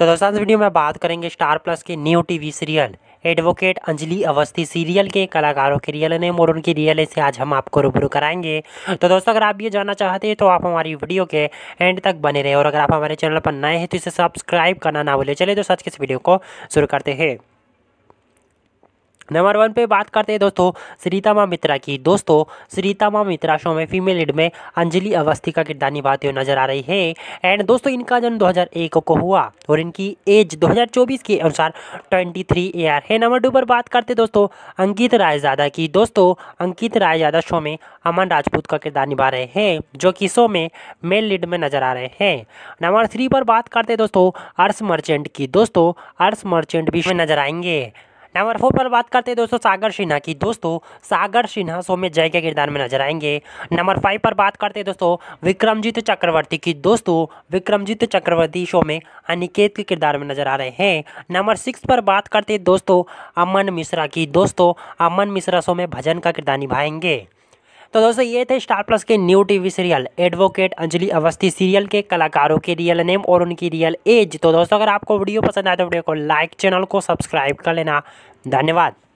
तो दोस्तों इस वीडियो में बात करेंगे स्टार प्लस के new TV serial advocate Anjali Awasthi serial के कलाकारों के रियल नेम और उनकी रियल से आज हम आपको रूबरू कराएंगे तो दोस्तों अगर आप ये जानना चाहते हैं तो आप हमारी वीडियो के एंड तक बने रहें और अगर आप हमारे चैनल पर नए हैं तो इसे सब्सक्राइब करना ना भूलें चले तो सच के इस वीडियो को शुरू करते हैं नंबर वन पे बात करते हैं दोस्तों माँ मित्रा की दोस्तों माँ मित्रा शो में फीमेल लीड में अंजलि अवस्थी का किरदार निभाते हुए नजर आ रही है एंड दोस्तों इनका जन्म 2001 को हुआ और इनकी एज 2024 के अनुसार 23 ईयर है नंबर टू पर बात करते दोस्तों अंकित रायजादा की दोस्तों अंकित रायजादा शो में अमन राजपूत का किरदार निभा रहे हैं जो कि शो में मेल लीड में नजर आ रहे हैं नंबर थ्री पर बात करते दोस्तों अर्स मर्चेंट की दोस्तों अर्स मर्चेंट भी नजर आएंगे नंबर फोर पर बात करते हैं दोस्तों सागर सिन्हा की दोस्तों सागर सिन्हा शो में जय के किरदार में नजर आएंगे नंबर फाइव पर बात करते हैं दोस्तों विक्रमजीत चक्रवर्ती की दोस्तों विक्रमजीत चक्रवर्ती शो में अनिकेत के किरदार में नजर आ रहे हैं नंबर सिक्स पर बात करते हैं दोस्तों अमन मिश्रा की दोस्तों अमन मिश्रा शो में भजन का किरदार निभाएंगे तो दोस्तों ये थे स्टार प्लस के new TV serial advocate Anjali Awasthi serial के कलाकारों के रियल नेम और उनकी रियल एज तो दोस्तों अगर आपको वीडियो पसंद आए तो वीडियो को लाइक चैनल को सब्सक्राइब कर लेना धन्यवाद